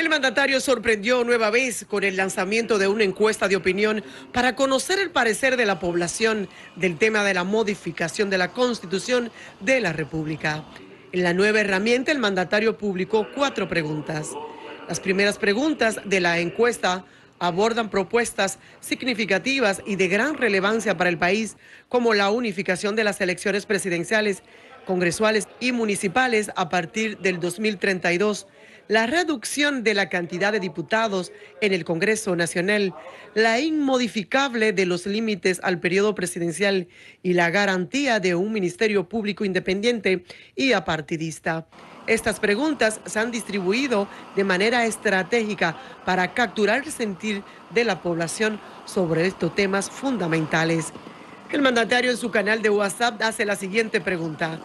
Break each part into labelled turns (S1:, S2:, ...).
S1: El mandatario sorprendió nueva vez con el lanzamiento de una encuesta de opinión para conocer el parecer de la población del tema de la modificación de la Constitución de la República. En la nueva herramienta el mandatario publicó cuatro preguntas. Las primeras preguntas de la encuesta abordan propuestas significativas y de gran relevancia para el país, como la unificación de las elecciones presidenciales, congresuales y municipales a partir del 2032 la reducción de la cantidad de diputados en el Congreso Nacional, la inmodificable de los límites al periodo presidencial y la garantía de un ministerio público independiente y apartidista. Estas preguntas se han distribuido de manera estratégica para capturar el sentir de la población sobre estos temas fundamentales. El mandatario en su canal de WhatsApp hace la siguiente pregunta.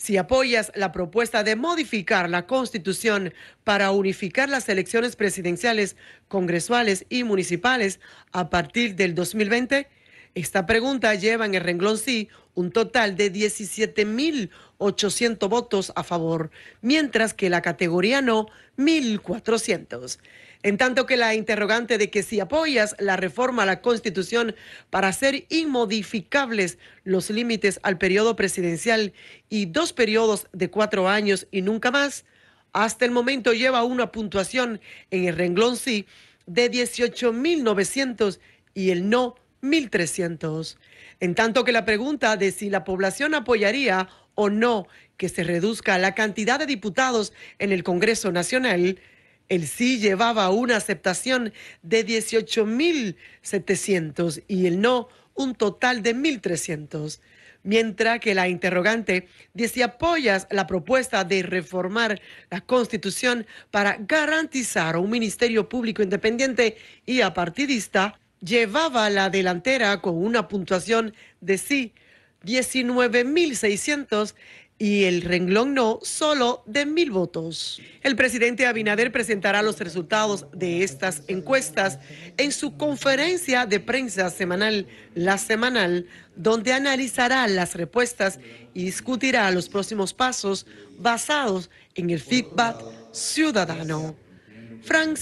S1: Si apoyas la propuesta de modificar la Constitución para unificar las elecciones presidenciales, congresuales y municipales a partir del 2020, esta pregunta lleva en el renglón sí un total de 17.800 votos a favor, mientras que la categoría no, 1.400. En tanto que la interrogante de que si apoyas la reforma a la Constitución para hacer inmodificables los límites al periodo presidencial y dos periodos de cuatro años y nunca más, hasta el momento lleva una puntuación en el renglón sí de 18.900 y el no 1.300. En tanto que la pregunta de si la población apoyaría o no que se reduzca la cantidad de diputados en el Congreso Nacional el sí llevaba una aceptación de 18.700 y el no un total de 1.300 mientras que la interrogante si apoyas la propuesta de reformar la constitución para garantizar un ministerio público independiente y apartidista, llevaba la delantera con una puntuación de sí 19.600 y el renglón no solo de mil votos. El presidente Abinader presentará los resultados de estas encuestas en su conferencia de prensa semanal, la semanal, donde analizará las respuestas y discutirá los próximos pasos basados en el feedback ciudadano. Frank